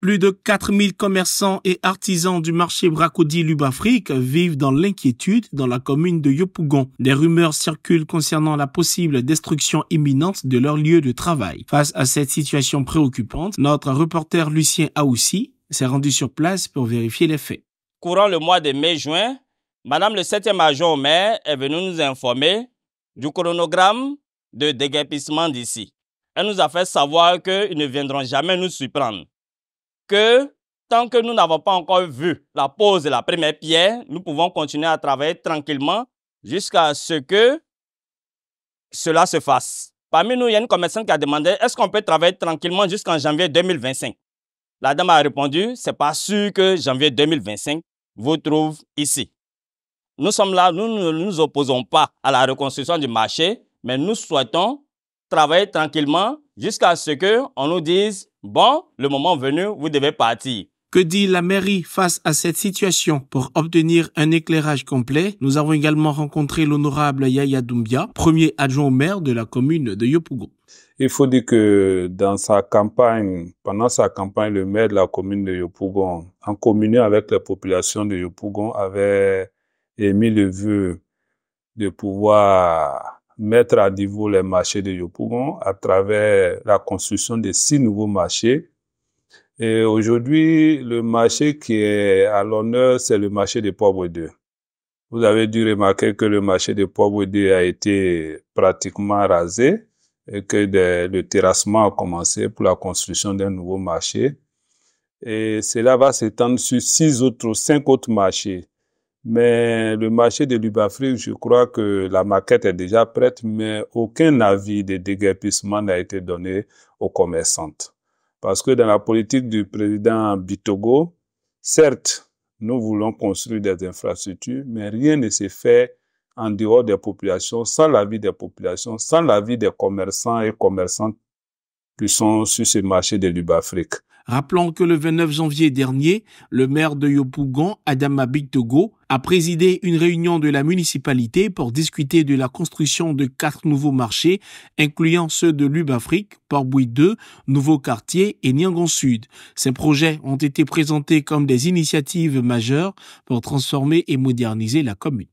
Plus de 4000 commerçants et artisans du marché Bracodi lubafrique vivent dans l'inquiétude dans la commune de Yopougon. Des rumeurs circulent concernant la possible destruction imminente de leur lieu de travail. Face à cette situation préoccupante, notre reporter Lucien Aoussi s'est rendu sur place pour vérifier les faits. Courant le mois de mai-juin, Madame le 7e major maire est venue nous informer du chronogramme de dégapissement d'ici. Elle nous a fait savoir qu'ils ne viendront jamais nous surprendre que tant que nous n'avons pas encore vu la pose de la première pierre, nous pouvons continuer à travailler tranquillement jusqu'à ce que cela se fasse. Parmi nous, il y a une commerçante qui a demandé est-ce qu'on peut travailler tranquillement jusqu'en janvier 2025 La dame a répondu c'est pas sûr que janvier 2025 vous trouve ici. Nous sommes là, nous ne nous, nous opposons pas à la reconstruction du marché, mais nous souhaitons travailler tranquillement jusqu'à ce que on nous dise, bon, le moment venu, vous devez partir. Que dit la mairie face à cette situation Pour obtenir un éclairage complet, nous avons également rencontré l'honorable Yaya Doumbia, premier adjoint au maire de la commune de Yopougon. Il faut dire que dans sa campagne, pendant sa campagne, le maire de la commune de Yopougon, en communion avec la population de Yopougon, avait émis le vœu de pouvoir mettre à niveau les marchés de Yopougon à travers la construction de six nouveaux marchés. Et aujourd'hui, le marché qui est à l'honneur, c'est le marché de pauvre 2. Vous avez dû remarquer que le marché de pauvre 2 a été pratiquement rasé et que le terrassement a commencé pour la construction d'un nouveau marché. Et cela va s'étendre sur six autres, cinq autres marchés mais le marché de l'Ubafrique, je crois que la maquette est déjà prête, mais aucun avis de déguerpissement n'a été donné aux commerçantes. Parce que dans la politique du président Bitogo, certes, nous voulons construire des infrastructures, mais rien ne se fait en dehors des populations, sans l'avis des populations, sans l'avis des commerçants et commerçantes qui sont sur ce marché de l'Ubafrique. Rappelons que le 29 janvier dernier, le maire de Yopougon, Adama Togo, a présidé une réunion de la municipalité pour discuter de la construction de quatre nouveaux marchés, incluant ceux de Lubafrique, Port-Bouy 2, Nouveau Quartier et Niangon Sud. Ces projets ont été présentés comme des initiatives majeures pour transformer et moderniser la commune.